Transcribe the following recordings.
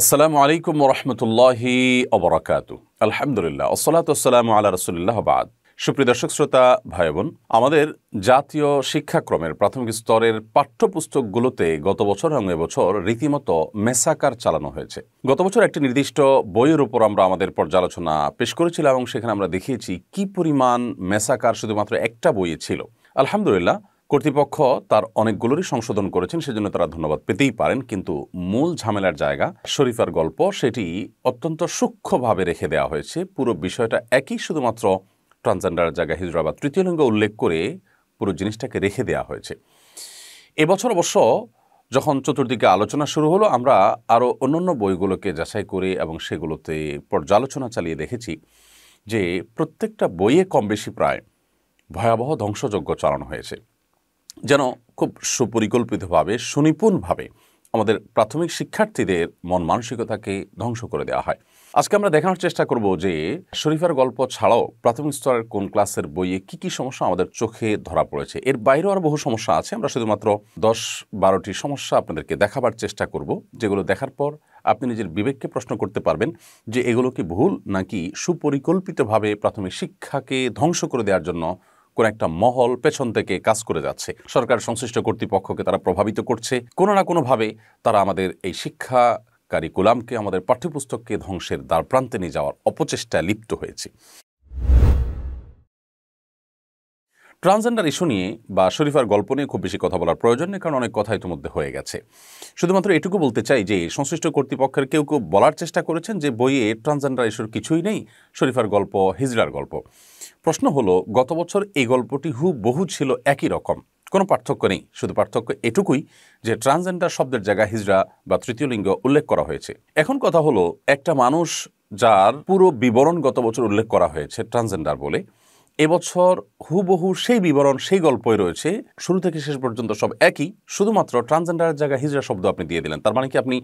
আসসালামু আলাইকুম রহমতুল্লাহি অবরাকাত আলহামদুলিল্লাহ আসসালাতাম আল্লাহ রসুল্লাহ বাদ সুপ্রিয় দর্শক শ্রোতা ভাই বোন আমাদের জাতীয় শিক্ষাক্রমের প্রাথমিক স্তরের পাঠ্যপুস্তকগুলোতে গত বছর এবং এবছর রীতিমতো মেসাকার চালানো হয়েছে গত বছর একটি নির্দিষ্ট বইয়ের উপর আমরা আমাদের পর্যালোচনা পেশ করেছিলাম এবং সেখানে আমরা দেখিয়েছি কি পরিমাণ মেসাকার শুধুমাত্র একটা বইয়ে ছিল আলহামদুলিল্লাহ কর্তৃপক্ষ তার অনেকগুলোরই সংশোধন করেছেন সেজন্য তারা ধন্যবাদ পেতেই পারেন কিন্তু মূল ঝামেলার জায়গা শরীফার গল্প সেটি অত্যন্ত সূক্ষ্মভাবে রেখে দেওয়া হয়েছে পুরো বিষয়টা একই শুধুমাত্র ট্রান্সজেন্ডার জায়গা হিজরাবাদ তৃতীয় লিঙ্গ উল্লেখ করে পুরো জিনিসটাকে রেখে দেওয়া হয়েছে এবছর অবশ্য যখন চতুর্দিকে আলোচনা শুরু হলো আমরা আরও অন্যান্য বইগুলোকে যাচাই করে এবং সেগুলোতে পর্যালোচনা চালিয়ে দেখেছি যে প্রত্যেকটা বইয়ে কম বেশি প্রায় ভয়াবহ ধ্বংসযোগ্য চালানো হয়েছে যেন খুব সুপরিকল্পিতভাবে সুনিপুণভাবে আমাদের প্রাথমিক শিক্ষার্থীদের মন মানসিকতাকে ধ্বংস করে দেওয়া হয় আজকে আমরা দেখানোর চেষ্টা করব যে শরীফের গল্প ছাড়াও প্রাথমিক স্তরের কোন ক্লাসের বইয়ে কি কি সমস্যা আমাদের চোখে ধরা পড়েছে এর বাইরেও আর বহু সমস্যা আছে আমরা শুধুমাত্র দশ বারোটি সমস্যা আপনাদেরকে দেখাবার চেষ্টা করব যেগুলো দেখার পর আপনি নিজের বিবেককে প্রশ্ন করতে পারবেন যে এগুলো কি ভুল নাকি সুপরিকল্পিতভাবে প্রাথমিক শিক্ষাকে ধ্বংস করে দেওয়ার জন্য কোনো একটা মহল পেছন থেকে কাজ করে যাচ্ছে সরকার সংশ্লিষ্ট কর্তৃপক্ষকে তারা প্রভাবিত করছে কোনো না কোনোভাবে তারা আমাদের এই শিক্ষা কারিকুলামকে আমাদের পাঠ্যপুস্তককে ধ্বংসের দ্বারপ্রান্তে নিয়ে যাওয়ার অপচেষ্টায় লিপ্ত হয়েছে ট্রান্সজেন্ডার ইস্যু নিয়ে বা শরীফার গল্প নিয়ে খুব বেশি কথা বলার প্রয়োজন নেই কারণ অনেক কথা ইতিমধ্যে হয়ে গেছে শুধুমাত্র এটুকু বলতে চাই যে সংশ্লিষ্ট কর্তৃপক্ষের কেউ কেউ বলার চেষ্টা করেছেন যে বইয়ে ট্রান্সজেন্ডার ইস্যুর কিছুই নেই শরীফার গল্প হিজড়ার গল্প প্রশ্ন হলো গত বছর এই গল্পটি হু বহু ছিল একই রকম কোনো পার্থক্য নেই শুধু পার্থক্য এটুকুই যে ট্রান্সজেন্ডার শব্দের জায়গায় হিজড়া বা তৃতীয় লিঙ্গ উল্লেখ করা হয়েছে এখন কথা হলো একটা মানুষ যার পুরো বিবরণ গত বছর উল্লেখ করা হয়েছে ট্রান্সজেন্ডার বলে এবছর হুবহু সেই বিবরণ সেই গল্পই রয়েছে শুরু থেকে শেষ পর্যন্ত সব একই শুধুমাত্র ট্রান্সজেন্ডারের জায়গায় হিজড়া শব্দ আপনি দিয়ে দিলেন তার মানে কি আপনি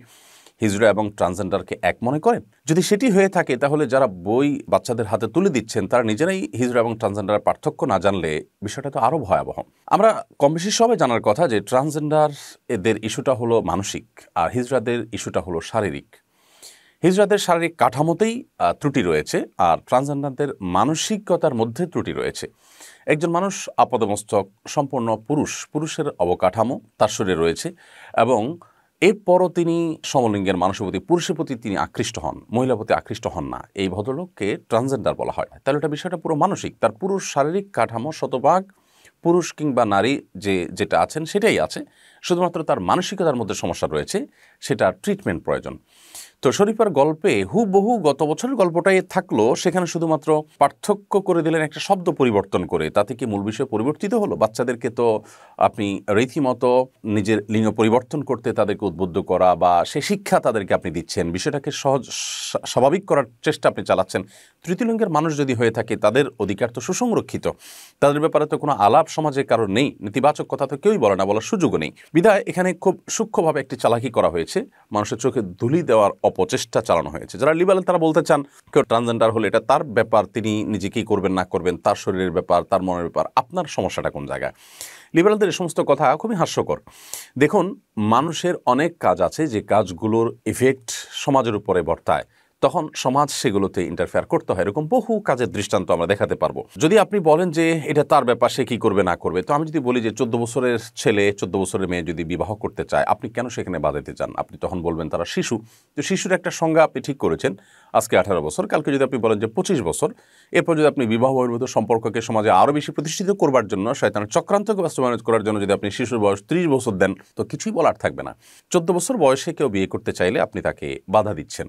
হিজড়া এবং ট্রান্সজেন্ডারকে এক মনে করেন যদি সেটি হয়ে থাকে তাহলে যারা বই বাচ্চাদের হাতে তুলে দিচ্ছেন তারা নিজেরাই হিজড়া এবং ট্রান্সজেন্ডারের পার্থক্য না জানলে বিষয়টা তো আরও ভয়াবহ আমরা কম বেশি সবাই জানার কথা যে ট্রান্সজেন্ডার এদের ইস্যুটা হলো মানসিক আর হিজড়াদের ইস্যুটা হলো শারীরিক হিজড়াদের শারীরিক কাঠামোতেই ত্রুটি রয়েছে আর ট্রান্সজেন্ডারদের মানসিকতার মধ্যে ত্রুটি রয়েছে একজন মানুষ আপদমস্তক সম্পূর্ণ পুরুষ পুরুষের অবকাঠামো তার শরীরে রয়েছে এবং এরপরও তিনি সমলিঙ্গের মানুষের প্রতি পুরুষের প্রতি তিনি আকৃষ্ট হন মহিলার প্রতি আকৃষ্ট হন না এই ভদ্রলোককে ট্রান্সজেন্ডার বলা হয় তাহলে এটা বিষয়টা পুরো মানসিক তার পুরুষ শারীরিক কাঠামো শতভাগ পুরুষ কিংবা নারী যে যেটা আছেন সেটাই আছে শুধুমাত্র তার মানসিকতার মধ্যে সমস্যা রয়েছে সেটা ট্রিটমেন্ট প্রয়োজন তো শরীফার গল্পে হুবহু গত বছরের গল্পটাই থাকলো সেখানে শুধুমাত্র পার্থক্য করে দিলেন একটা শব্দ পরিবর্তন করে তাতে কি মূল বিষয় পরিবর্তিত হলো বাচ্চাদেরকে তো আপনি রীতিমতো নিজের লিঙ্গ পরিবর্তন করতে তাদেরকে উদ্বুদ্ধ করা বা সে শিক্ষা তাদেরকে আপনি দিচ্ছেন বিষয়টাকে সহজ স্বাভাবিক করার চেষ্টা আপনি চালাচ্ছেন তৃতীয় লিঙ্গের মানুষ যদি হয়ে থাকে তাদের অধিকার তো সুসংরক্ষিত তাদের ব্যাপারে তো কোনো আলাপ সমাজে কারণ নেই নেতিবাচক কথা তো কেউই বলে না বলার সুযোগও নেই বিধায় এখানে খুব সূক্ষ্মভাবে একটি চালাকি করা হয়েছে মানুষের চোখে ধুলি দেওয়ার অপচেষ্টা চালানো হয়েছে যারা লিবারেল তারা বলতে চান কেউ ট্রান্সজেন্ডার হলে এটা তার ব্যাপার তিনি নিজে কী করবেন না করবেন তার শরীরের ব্যাপার তার মনের ব্যাপার আপনার সমস্যাটা কোন জায়গায় লিবারেলদের এই সমস্ত কথা খুবই হাস্যকর দেখুন মানুষের অনেক কাজ আছে যে কাজগুলোর ইফেক্ট সমাজের উপরে বর্তায় তখন সমাজ সেগুলোতে ইন্টারফেয়ার করতে হয় এরকম বহু কাজের দৃষ্টান্ত আমরা দেখাতে পারবো যদি আপনি বলেন যে এটা তার ব্যাপার সে কী করবে না করবে তো আমি যদি বলি যে চোদ্দ বছরের ছেলে চোদ্দ বছরের মেয়ে যদি বিবাহ করতে চায় আপনি কেন সেখানে বাঁধাতে চান আপনি তখন বলবেন তারা শিশু তো শিশুর একটা সংজ্ঞা আপনি ঠিক করেছেন আজকে আঠারো বছর কালকে যদি আপনি বলেন যে পঁচিশ বছর এরপর যদি আপনি বিবাহ বহির্ভূত সম্পর্ককে সমাজে আরও বেশি প্রতিষ্ঠিত করবার জন্য শয়তানের চক্রান্তকে বাস্তবায়ন করার জন্য যদি আপনি শিশুর বয়স ত্রিশ বছর দেন তো কিছুই বলার থাকবে না চোদ্দ বছর বয়সে কেউ বিয়ে করতে চাইলে আপনি তাকে বাধা দিচ্ছেন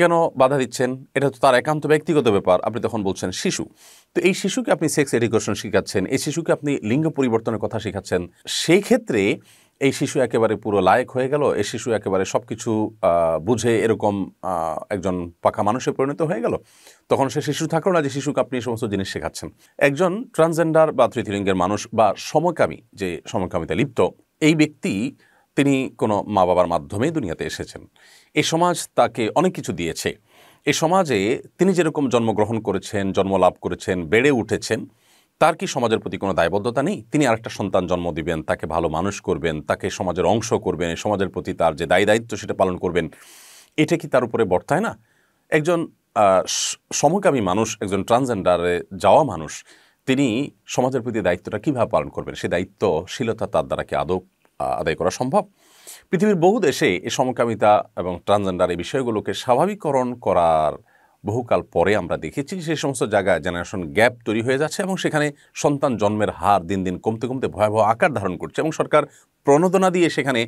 কেন বাধা দিচ্ছেন এটা তো তার একান্ত ব্যক্তিগত ব্যাপার আপনি তখন বলছেন শিশু তো এই শিশুকে আপনি সেক্স এডুকেশন শেখাচ্ছেন এই শিশুকে আপনি লিঙ্গ পরিবর্তনের কথা শেখাচ্ছেন সেই ক্ষেত্রে এই শিশু একেবারে পুরো লায়ক হয়ে গেল এই শিশু একেবারে সব কিছু বুঝে এরকম একজন পাকা মানুষে পরিণত হয়ে গেল তখন সে শিশু থাকলো না যে শিশুকে আপনি এই সমস্ত জিনিস শেখাচ্ছেন একজন ট্রান্সজেন্ডার বা তৃতীয়লিঙ্গের মানুষ বা সমকামী যে সমকামিতা লিপ্ত এই ব্যক্তি তিনি কোনো মা বাবার মাধ্যমেই দুনিয়াতে এসেছেন এ সমাজ তাকে অনেক কিছু দিয়েছে এ সমাজে তিনি যেরকম জন্মগ্রহণ করেছেন জন্মলাভ করেছেন বেড়ে উঠেছেন তার কি সমাজের প্রতি কোনো দায়বদ্ধতা নেই তিনি আরেকটা সন্তান জন্ম দিবেন তাকে ভালো মানুষ করবেন তাকে সমাজের অংশ করবেন সমাজের প্রতি তার যে দায়ী দায়িত্ব সেটা পালন করবেন এটা কি তার উপরে বর্তায় না একজন সমকামী মানুষ একজন ট্রান্সজেন্ডারে যাওয়া মানুষ তিনি সমাজের প্রতি দায়িত্বটা কীভাবে পালন করবেন সে দায়িত্বশীলতা তার দ্বারা কি আদৌ আদায় করা সম্ভব পৃথিবীর বহু দেশে এ সমকামিতা এবং ট্রান্সজেন্ডার এই বিষয়গুলোকে স্বাভাবিকরণ করার বহুকাল পরে আমরা দেখেছি সেই সমস্ত জায়গায় জেনারেশন গ্যাপ তৈরি হয়ে যাচ্ছে এবং সেখানে সন্তান জন্মের হার দিন দিন কমতে কমতে ভয়াবহ আকার ধারণ করছে এবং সরকার প্রণোদনা দিয়ে সেখানে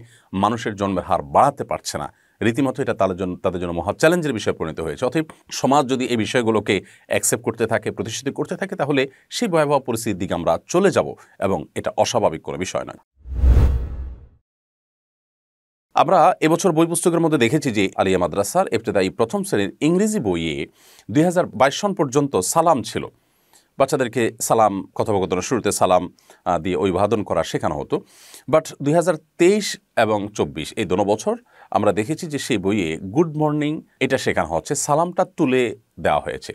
মানুষের জন্মের হার বাড়াতে পারছে না রীতিমতো এটা তাদের জন্য তাদের জন্য মহা চ্যালেঞ্জের বিষয়ে পরিণত হয়েছে অথব সমাজ যদি এই বিষয়গুলোকে অ্যাকসেপ্ট করতে থাকে প্রতিষ্ঠিত করতে থাকে তাহলে সেই ভয়াবহ পরিস্থিতির দিকে আমরা চলে যাব এবং এটা অস্বাভাবিক কোনো বিষয় নয় আমরা এবছর বই পুস্তকের মধ্যে দেখেছি যে আলিয়া মাদ্রাসার এবতেদায়ী প্রথম শ্রেণীর ইংরেজি বইয়ে দুই সন পর্যন্ত সালাম ছিল বাচ্চাদেরকে সালাম কথোপকথনের শুরুতে সালাম দিয়ে অভিবাদন করা শেখানো হতো বাট দুই এবং চব্বিশ এই দোনো বছর আমরা দেখেছি যে সেই বইয়ে গুড মর্নিং এটা শেখানো হচ্ছে সালামটা তুলে দেওয়া হয়েছে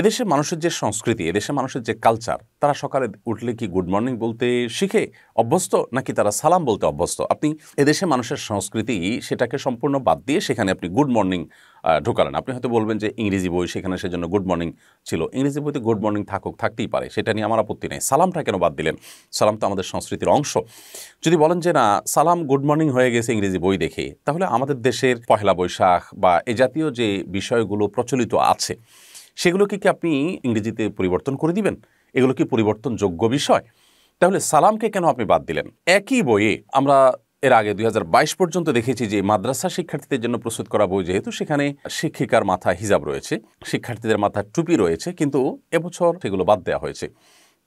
এদেশের মানুষের যে সংস্কৃতি এদেশের মানুষের যে কালচার তারা সকালে উঠলে কি গুড মর্নিং বলতে শিখে অভ্যস্ত নাকি তারা সালাম বলতে অভ্যস্ত আপনি এদেশে মানুষের সংস্কৃতি সেটাকে সম্পূর্ণ বাদ দিয়ে সেখানে আপনি গুড মর্নিং ঢোকালেন আপনি হয়তো বলবেন যে ইংরেজি বই সেখানে সেজন্য গুড মর্নিং ছিল ইংরেজি বইতে গুড মর্নিং থাকুক থাকতেই পারে সেটা নিয়ে আমার আপত্তি নেই সালামটা কেন বাদ দিলেন সালাম তো আমাদের সংস্কৃতির অংশ যদি বলেন যে না সালাম গুড মর্নিং হয়ে গেছে ইংরেজি বই দেখে তাহলে আমাদের দেশের পহেলা বৈশাখ বা এ জাতীয় যে বিষয়গুলো প্রচলিত আছে সেগুলোকে কি আপনি ইংরেজিতে পরিবর্তন করে দিবেন এগুলো কি পরিবর্তনযোগ্য বিষয় তাহলে সালামকে কেন আপনি বাদ দিলেন একই বইয়ে আমরা এর আগে দুই পর্যন্ত দেখেছি যে মাদ্রাসা শিক্ষার্থীদের জন্য প্রস্তুত করা বই যেহেতু সেখানে শিক্ষিকার মাথা হিজাব রয়েছে শিক্ষার্থীদের মাথা টুপি রয়েছে কিন্তু এবছর সেগুলো বাদ দেওয়া হয়েছে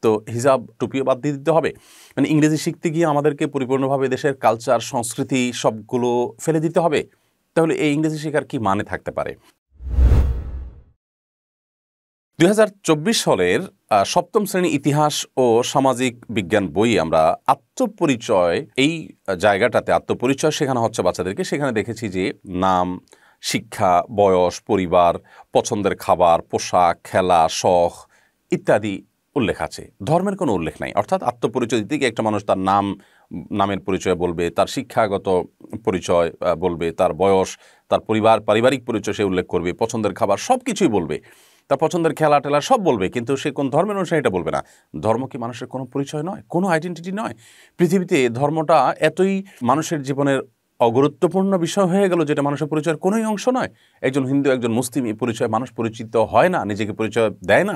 তো হিজাব টুপিও বাদ দিয়ে দিতে হবে মানে ইংরেজি শিখতে গিয়ে আমাদেরকে পরিপূর্ণভাবে দেশের কালচার সংস্কৃতি সবগুলো ফেলে দিতে হবে তাহলে এই ইংরেজি শেখার কি মানে থাকতে পারে 2024 সালের সপ্তম শ্রেণী ইতিহাস ও সামাজিক বিজ্ঞান বই আমরা আত্মপরিচয় এই জায়গাটাতে আত্মপরিচয় সেখানে হচ্ছে বাচ্চাদেরকে সেখানে দেখেছি যে নাম শিক্ষা বয়স পরিবার পছন্দের খাবার পোশাক খেলা শখ ইত্যাদি উল্লেখ আছে ধর্মের কোনো উল্লেখ নাই অর্থাৎ আত্মপরিচয় দিতে গিয়ে একটা মানুষ তার নাম নামের পরিচয় বলবে তার শিক্ষাগত পরিচয় বলবে তার বয়স তার পরিবার পারিবারিক পরিচয় সে উল্লেখ করবে পছন্দের খাবার সব কিছুই বলবে তার পছন্দের খেলা টেলা সব বলবে কিন্তু সে কোন ধর্মের অনুসারে এটা বলবে না ধর্ম কি মানুষের কোনো পরিচয় নয় কোনো আইডেন্টিটি নয় পৃথিবীতে ধর্মটা এতই মানুষের জীবনের অগুরুত্বপূর্ণ বিষয় হয়ে গেল যেটা মানুষের পরিচয়ের কোনোই অংশ নয় একজন হিন্দু একজন মুসলিম এই পরিচয় মানুষ পরিচিত হয় না নিজেকে পরিচয় দেয় না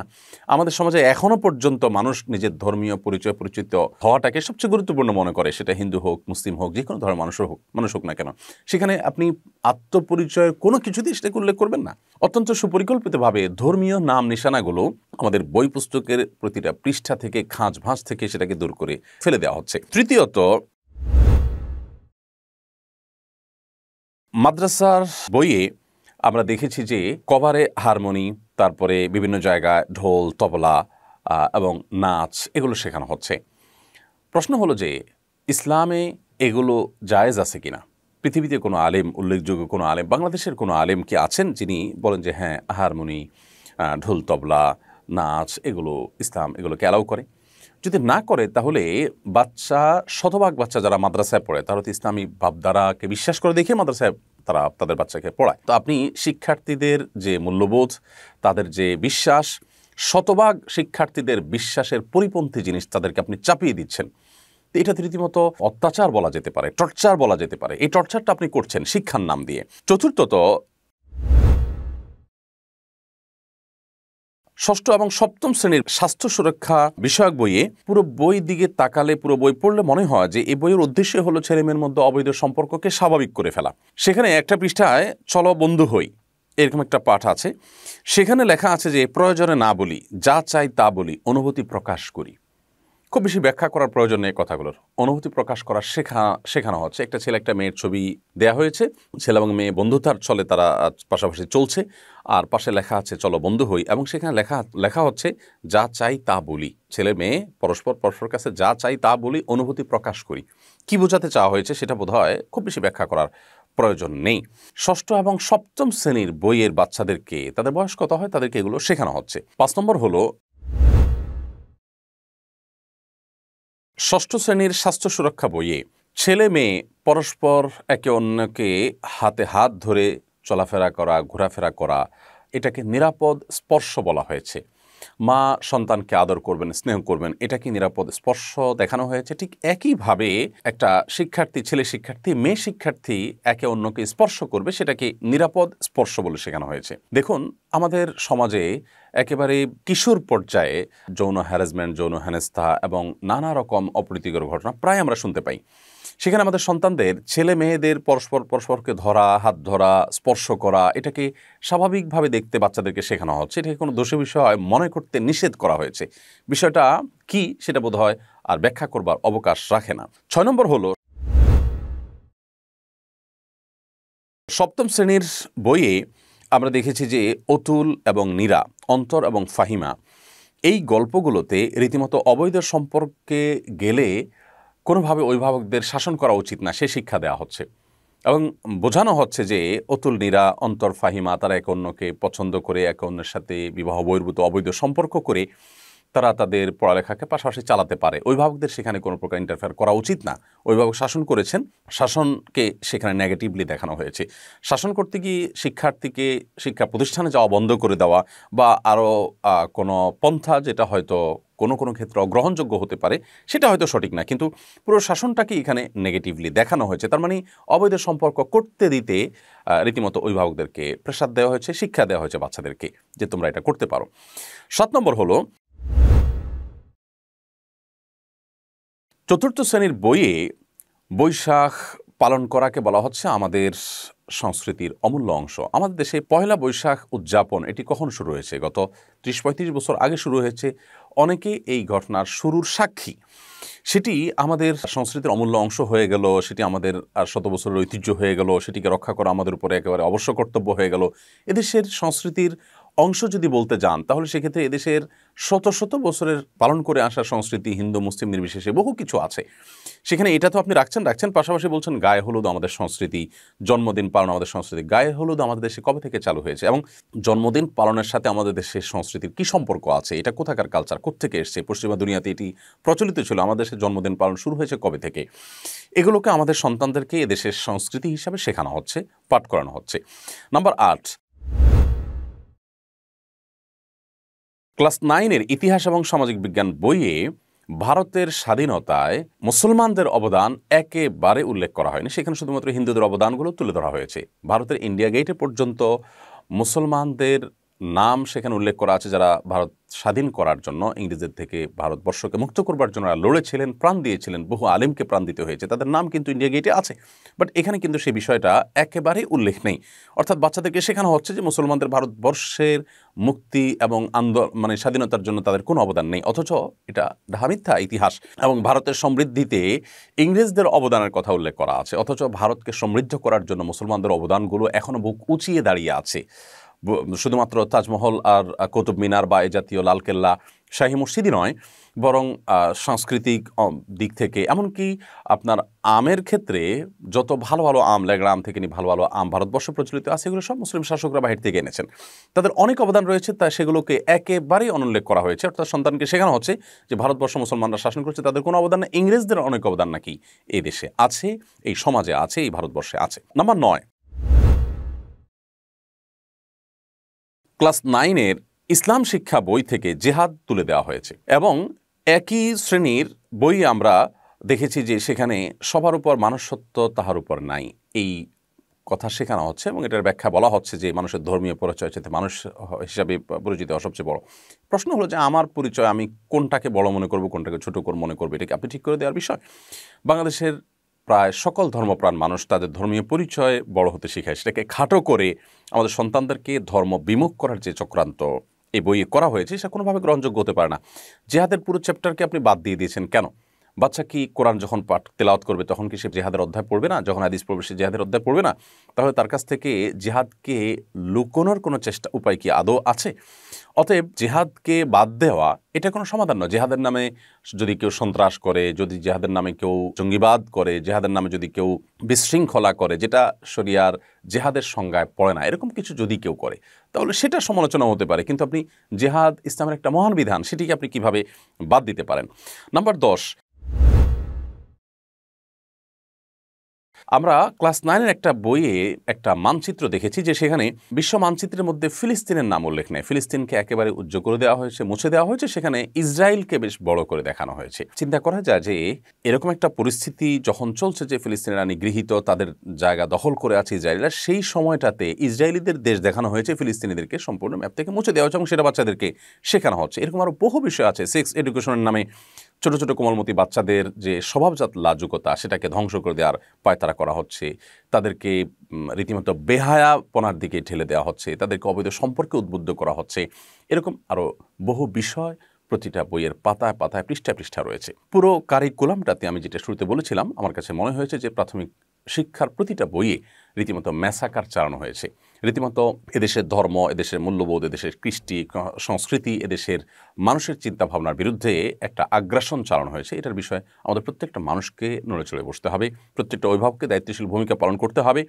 আমাদের সমাজে এখনও পর্যন্ত মানুষ নিজের ধর্মীয় পরিচয় পরিচিত হওয়াটাকে সবচেয়ে গুরুত্বপূর্ণ মনে করে সেটা হিন্দু হোক মুসলিম হোক যে কোনো ধর্মের মানুষ হোক মানুষ হোক না কেন সেখানে আপনি আত্মপরিচয়ের কোনো কিছুতেই সেটাকে উল্লেখ করবেন না অত্যন্ত সুপরিকল্পিতভাবে ধর্মীয় নাম নিশানাগুলো আমাদের বই পুস্তকের প্রতিটা পৃষ্ঠা থেকে খাঁজ ভাঁজ থেকে সেটাকে দূর করে ফেলে দেওয়া হচ্ছে তৃতীয়ত মাদ্রাসার বইয়ে আমরা দেখেছি যে কভারে হারমোনি তারপরে বিভিন্ন জায়গায় ঢোল তবলা এবং নাচ এগুলো শেখানো হচ্ছে প্রশ্ন হলো যে ইসলামে এগুলো জায়েজ আছে কিনা পৃথিবীতে কোনো আলেম উল্লেখযোগ্য কোনো আলেম বাংলাদেশের কোনো আলেম কি আছেন যিনি বলেন যে হ্যাঁ হারমোনি ঢোল তবলা নাচ এগুলো ইসলাম এগুলোকে অ্যালাউ করে যদি না করে তাহলে বাচ্চা শতভাগ বাচ্চা যারা মাদ্রাসায় পড়ে তারা তো ইসলামী বাপদারাকে বিশ্বাস করে দেখে মাদ্রাসায় তারা তাদের বাচ্চাকে পড়ায় তো আপনি শিক্ষার্থীদের যে মূল্যবোধ তাদের যে বিশ্বাস শতভাগ শিক্ষার্থীদের বিশ্বাসের পরিপন্থী জিনিস তাদেরকে আপনি চাপিয়ে দিচ্ছেন তো এটা রীতিমতো অত্যাচার বলা যেতে পারে টর্চার বলা যেতে পারে এই টর্চারটা আপনি করছেন শিক্ষার নাম দিয়ে চতুর্থত ষষ্ঠ এবং সপ্তম শ্রেণীর স্বাস্থ্য সুরক্ষা বিষয়ক বইয়ে পুরো বই দিকে তাকালে পুরো বই পড়লে মনে হয় যে এই বইয়ের উদ্দেশ্য হলো ছেলে মেয়ের মধ্যে অবৈধ সম্পর্ককে স্বাভাবিক করে ফেলা সেখানে একটা পৃষ্ঠায় চলো বন্ধু হই এরকম একটা পাঠ আছে সেখানে লেখা আছে যে প্রয়োজনে না বলি যা চাই তা বলি অনুভূতি প্রকাশ করি খুব বেশি ব্যাখ্যা করার প্রয়োজন নেই কথাগুলোর অনুভূতি প্রকাশ করা শেখা শেখানো হচ্ছে একটা ছেলে একটা মেয়ের ছবি দেয়া হয়েছে ছেলে এবং মেয়ে বন্ধুতার চলে তারা পাশাপাশি চলছে আর পাশে লেখা আছে চলো বন্ধু হই এবং সেখানে লেখা লেখা হচ্ছে যা চাই তা বলি ছেলে মেয়ে পরস্পর পরস্পর কাছে যা চাই তা বলি অনুভূতি প্রকাশ করি কি বোঝাতে চাওয়া হয়েছে সেটা বোধ হয় খুব বেশি ব্যাখ্যা করার প্রয়োজন নেই ষষ্ঠ এবং সপ্তম শ্রেণীর বইয়ের বাচ্চাদেরকে তাদের বয়স কত হয় তাদেরকে এগুলো শেখানো হচ্ছে পাঁচ নম্বর হলো ষষ্ঠ শ্রেণীর স্বাস্থ্য সুরক্ষা বইয়ে ছেলে মেয়ে পরস্পর একে অন্যকে হাতে হাত ধরে চলাফেরা করা ঘোরাফেরা করা এটাকে নিরাপদ স্পর্শ বলা হয়েছে মা সন্তানকে আদর করবেন স্নেহ করবেন এটা কি নিরাপদ স্পর্শ দেখানো হয়েছে ঠিক একইভাবে একটা শিক্ষার্থী ছেলে শিক্ষার্থী মেয়ে শিক্ষার্থী একে অন্যকে স্পর্শ করবে সেটাকে নিরাপদ স্পর্শ বলে শেখানো হয়েছে দেখুন আমাদের সমাজে একেবারে কিশোর পর্যায়ে যৌন হ্যারাসমেন্ট যৌন হেনস্থা এবং নানা রকম অপ্রীতিকর ঘটনা প্রায় আমরা শুনতে পাই সেখানে আমাদের সন্তানদের ছেলে মেয়েদের পরস্পর পরস্পরকে ধরা হাত ধরা স্পর্শ করা এটাকে স্বাভাবিকভাবে দেখতে বাচ্চাদেরকে শেখানো হচ্ছে এটাকে কোনো দোষী বিষয় মনে করতে নিষেধ করা হয়েছে বিষয়টা কি সেটা বোধ হয় আর ব্যাখ্যা করবার অবকাশ রাখে না ছয় নম্বর হলো সপ্তম শ্রেণীর বইয়ে আমরা দেখেছি যে অতুল এবং নীরা অন্তর এবং ফাহিমা এই গল্পগুলোতে রীতিমতো অবৈধ সম্পর্কে গেলে কোনোভাবে অভিভাবকদের শাসন করা উচিত না সে শিক্ষা দেওয়া হচ্ছে এবং বোঝানো হচ্ছে যে অতুল নীরা অন্তর ফাহিমা তারা এক অন্যকে পছন্দ করে এক অন্যের সাথে বিবাহ বহির্ভূত অবৈধ সম্পর্ক করে তারা তাদের পড়ালেখাকে পাশাপাশি চালাতে পারে অভিভাবকদের সেখানে কোনো প্রকার ইন্টারফেয়ার করা উচিত না অভিভাবক শাসন করেছেন শাসনকে সেখানে নেগেটিভলি দেখানো হয়েছে শাসন করতে গিয়ে শিক্ষার্থীকে শিক্ষা প্রতিষ্ঠানে যাওয়া বন্ধ করে দেওয়া বা আরও কোনো পন্থা যেটা হয়তো কোনো কোনো ক্ষেত্রে অগ্রহণযোগ্য হতে পারে সেটা হয়তো সঠিক না কিন্তু পুরো শাসনটাকে এখানে নেগেটিভলি দেখানো হয়েছে তার মানে অবৈধ সম্পর্ক করতে দিতে রীতিমতো অভিভাবকদেরকে প্রেসার দেওয়া হয়েছে শিক্ষা দেওয়া হয়েছে বাচ্চাদেরকে যে তোমরা এটা করতে পারো সাত নম্বর হলো চতুর্থ শ্রেণীর বইয়ে বৈশাখ পালন করাকে বলা হচ্ছে আমাদের সংস্কৃতির অমূল্য অংশ আমাদের দেশে পয়লা বৈশাখ উদযাপন এটি কখন শুরু হয়েছে গত ত্রিশ পঁয়ত্রিশ বছর আগে শুরু হয়েছে অনেকে এই ঘটনার শুরুর সাক্ষী সেটি আমাদের সংস্কৃতির অমূল্য অংশ হয়ে গেল সেটি আমাদের আর শত বছরের ঐতিহ্য হয়ে গেল সেটিকে রক্ষা করা আমাদের উপরে একেবারে অবশ্য কর্তব্য হয়ে গেল এদেশের সংস্কৃতির অংশ যদি বলতে যান তাহলে সেক্ষেত্রে এদেশের শত শত বছরের পালন করে আসা সংস্কৃতি হিন্দু মুসলিম নির্বিশেষে বহু কিছু আছে সেখানে এটা তো আপনি রাখছেন রাখছেন পাশাপাশি বলছেন গায়ে হলুদ আমাদের সংস্কৃতি জন্মদিন পালন আমাদের সংস্কৃতি গায়ে হলুদ আমাদের দেশে কবে থেকে চালু হয়েছে এবং জন্মদিন পালনের সাথে আমাদের দেশের সংস্কৃতির কি সম্পর্ক আছে এটা কোথাকার কালচার কোথেকে এসছে পশ্চিমা দুনিয়াতে এটি প্রচলিত ছিল আমাদের দেশে জন্মদিন পালন শুরু হয়েছে কবে থেকে এগুলোকে আমাদের সন্তানদেরকে এদেশের সংস্কৃতি হিসাবে শেখানো হচ্ছে পাঠ করানো হচ্ছে নাম্বার আট ক্লাস নাইনের ইতিহাস এবং সামাজিক বিজ্ঞান বইয়ে ভারতের স্বাধীনতায় মুসলমানদের অবদান একেবারে উল্লেখ করা হয়নি সেখানে শুধুমাত্র হিন্দুদের অবদানগুলো তুলে ধরা হয়েছে ভারতের ইন্ডিয়া গেটে পর্যন্ত মুসলমানদের নাম সেখানে উল্লেখ করা আছে যারা ভারত স্বাধীন করার জন্য ইংরেজদের থেকে ভারতবর্ষকে মুক্ত করবার জন্য লড়েছিলেন প্রাণ দিয়েছিলেন বহু আলিমকে প্রাণ দিতে হয়েছে তাদের নাম কিন্তু ইন্ডিয়া গেটে আছে বাট এখানে কিন্তু সেই বিষয়টা একেবারেই উল্লেখ নেই অর্থাৎ বাচ্চাদেরকে শেখানো হচ্ছে যে মুসলমানদের ভারতবর্ষের মুক্তি এবং আন্দোলন মানে স্বাধীনতার জন্য তাদের কোনো অবদান নেই অথচ এটা ঢামিথ্যা ইতিহাস এবং ভারতের সমৃদ্ধিতে ইংরেজদের অবদানের কথা উল্লেখ করা আছে অথচ ভারতকে সমৃদ্ধ করার জন্য মুসলমানদের অবদানগুলো এখনও বুক উঁচিয়ে দাঁড়িয়ে আছে শুধুমাত্র তাজমহল আর কুতুব মিনার বা এ জাতীয় লালকেল্লা শাহী মসজিদই নয় বরং সাংস্কৃতিক দিক থেকে এমনকি আপনার আমের ক্ষেত্রে যত ভালো ভালো আম লেগড়া আম থেকে নিয়ে ভালো ভালো আম ভারতবর্ষে প্রচলিত আছে এগুলো সব মুসলিম শাসকরা বাহির থেকে এনেছেন তাদের অনেক অবদান রয়েছে তা সেগুলোকে একেবারেই অনুল্লেখ করা হয়েছে অর্থাৎ সন্তানকে শেখানো হচ্ছে যে ভারতবর্ষ মুসলমানরা শাসন করছে তাদের কোনো অবদান ইংরেজদের অনেক অবদান নাকি এই দেশে আছে এই সমাজে আছে এই ভারতবর্ষে আছে নাম্বার নয় ক্লাস নাইনের ইসলাম শিক্ষা বই থেকে জেহাদ তুলে দেওয়া হয়েছে এবং একই শ্রেণীর বই আমরা দেখেছি যে সেখানে সবার উপর মানুষত্ব তাহার উপর নাই এই কথা শেখানো হচ্ছে এবং এটার ব্যাখ্যা বলা হচ্ছে যে মানুষের ধর্মীয় পরিচয় সাথে মানুষ হিসাবে পরিচিত সবচেয়ে বড় প্রশ্ন হলো যে আমার পরিচয় আমি কোনটাকে বড় মনে করব কোনটাকে ছোটো মনে করবো এটাকে আপনি ঠিক করে দেওয়ার বিষয় বাংলাদেশের প্রায় সকল ধর্মপ্রাণ মানুষ তাদের ধর্মীয় পরিচয় বড় হতে শিখায় সেটাকে খাটো করে আমাদের সন্তানদেরকে ধর্ম বিমুখ করার যে চক্রান্ত এই বইয়ে করা হয়েছে সেটা কোনোভাবে গ্রহণযোগ্য হতে পারে না যেহাদের পুরো চ্যাপ্টারকে আপনি বাদ দিয়ে দিয়েছেন কেন বাচ্চা কি কোরআন যখন পাঠ তেলাওত করবে তখন কি সে জেহাদের অধ্যায় পড়বে না যখন আদিস পড়বে সে জেহাদের অধ্যায় পড়বে না তাহলে তার কাছ থেকে জেহাদকে লুকোনোর কোনো চেষ্টা উপায় কি আদৌ আছে অতএব জেহাদকে বাদ দেওয়া এটা কোনো সমাধান নয় জেহাদের নামে যদি কেউ সন্ত্রাস করে যদি জেহাদের নামে কেউ জঙ্গিবাদ করে জেহাদের নামে যদি কেউ বিশৃঙ্খলা করে যেটা শরিয়ার জেহাদের সংজ্ঞায় পড়ে না এরকম কিছু যদি কেউ করে তাহলে সেটা সমালোচনা হতে পারে কিন্তু আপনি জেহাদ ইসলামের একটা মহান বিধান সেটিকে আপনি কিভাবে বাদ দিতে পারেন নাম্বার দশ আমরা ক্লাস নাইনের একটা বইয়ে একটা মানচিত্র দেখেছি যে সেখানে বিশ্ব মানচিত্রের মধ্যে ফিলিস্তিনের নাম উল্লেখ নেই ফিলিস্তিনকে একেবারে উজ্জ করে দেওয়া হয়েছে মুছে দেওয়া হয়েছে সেখানে ইসরায়েলকে বেশ বড় করে দেখানো হয়েছে চিন্তা করা যায় যে এরকম একটা পরিস্থিতি যখন চলছে যে ফিলিস্তিনেরা নিগৃহীত তাদের জায়গা দখল করে আছে ইসরায়েলরা সেই সময়টাতে ইসরায়েলিদের দেশ দেখানো হয়েছে ফিলিস্তিনিদেরকে সম্পূর্ণ ম্যাপ থেকে মুছে দেওয়া হচ্ছে এবং সেটা বাচ্চাদেরকে শেখানো হচ্ছে এরকম আরও বহু বিষয় আছে সেক্স এডুকেশনের নামে ছোট ছোট কোমলমতি বাচ্চাদের যে স্বভাবজাত লাজুকতা সেটাকে ধ্বংস করে দেওয়ার পায়তারা করা হচ্ছে তাদেরকে রীতিমতো বেহায়াপনার দিকে ঠেলে দেওয়া হচ্ছে তাদেরকে অবৈধ সম্পর্কে উদ্বুদ্ধ করা হচ্ছে এরকম আরও বহু বিষয় প্রতিটা বইয়ের পাতায় পাতায় পৃষ্ঠা পৃষ্ঠা রয়েছে পুরো কারিকুলামটাতে আমি যেটা শুরুতে বলেছিলাম আমার কাছে মনে হয়েছে যে প্রাথমিক শিক্ষার প্রতিটা বইয়ে রীতিমতো ম্যাসাকার চালানো হয়েছে রীতিমতো এদেশের ধর্ম এদেশের মূল্যবোধ এদেশের কৃষ্টি সংস্কৃতি এদেশের মানুষের চিন্তা ভাবনার বিরুদ্ধে একটা আগ্রাসন চালানো হয়েছে এটার বিষয়ে আমাদের প্রত্যেকটা মানুষকে নড়েচড়ে বসতে হবে প্রত্যেকটা অভিভাবককে দায়িত্বশীল ভূমিকা পালন করতে হবে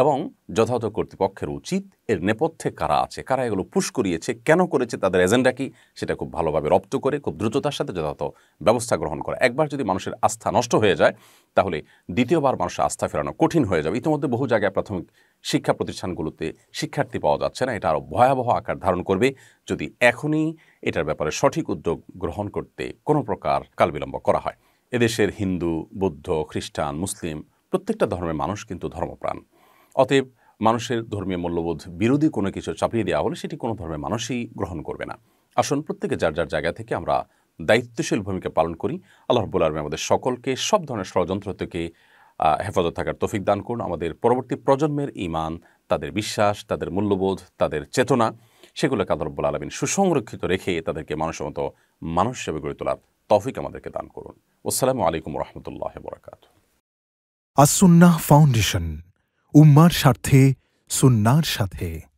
এবং যথাযথ কর্তৃপক্ষের উচিত এর নেপথ্যে কারা আছে কারা এগুলো পুশ করিয়েছে কেন করেছে তাদের এজেন্ডা কি সেটা খুব ভালোভাবে রপ্ত করে খুব দ্রুততার সাথে যথাযথ ব্যবস্থা গ্রহণ করা একবার যদি মানুষের আস্থা নষ্ট হয়ে যায় তাহলে দ্বিতীয়বার মানুষের আস্থা ফেরানো কঠিন হয়ে যাবে ইতিমধ্যে বহু জায়গায় বেসরকারি প্রাথমিক শিক্ষা প্রতিষ্ঠানগুলোতে শিক্ষার্থী পাওয়া যাচ্ছে না এটা আরও ভয়াবহ আকার ধারণ করবে যদি এখনই এটার ব্যাপারে সঠিক উদ্যোগ গ্রহণ করতে কোনো প্রকার কালবিলম্ব করা হয় এদেশের হিন্দু বৌদ্ধ খ্রিস্টান মুসলিম প্রত্যেকটা ধর্মের মানুষ কিন্তু ধর্মপ্রাণ অতএব মানুষের ধর্মীয় মূল্যবোধ বিরোধী কোনো কিছু চাপিয়ে দেওয়া হলে সেটি কোনো ধর্মের মানুষই গ্রহণ করবে না আসুন প্রত্যেকে যার যার জায়গা থেকে আমরা দায়িত্বশীল ভূমিকা পালন করি আল্লাহ রব্বুল আলমী আমাদের সকলকে সব ধরনের ষড়যন্ত্র থেকে হেফাজত থাকার তৌফিক দান করুন আমাদের পরবর্তী প্রজন্মের ইমান তাদের বিশ্বাস তাদের মূল্যবোধ তাদের চেতনা সেগুলোকে আদরব্বুল আলমিন সুসংরক্ষিত রেখে তাদেরকে মানুষের মতো মানুষ হিসেবে গড়ে তোলার তৌফিক আমাদেরকে দান করুন আসসালামু আলাইকুম রহমতুল্লাহ বরাকাত আসুন্না ফাউন্ডেশন উম্মার স্বার্থে সুন্নার সাথে